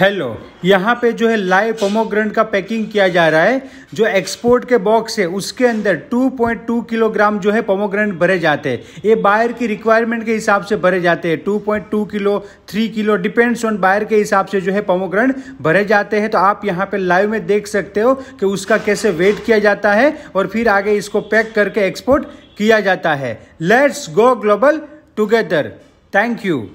hello यहाँ पे जो है लाइव पोमोग्रेंट का पैकिंग किया जा रहा है जो एक्सपोर्ट के बॉक्स है उसके अंदर 2.2 किलोग्राम जो है पोमोग्रेंट भरे जाते हैं ये बायर की रिक्वायरमेंट के हिसाब से भरे जाते हैं 2.2 kilo 3 kilo depends on buyer के हिसाब से जो है पोमोग्रेंट भरे जाते हैं तो आप यहाँ पर लाइव में देख सकते हो कि उसका कैसे वेट किया जाता है और फिर आगे इसको पैक करके एक्सपोर्ट किया जाता है let's go global together thank you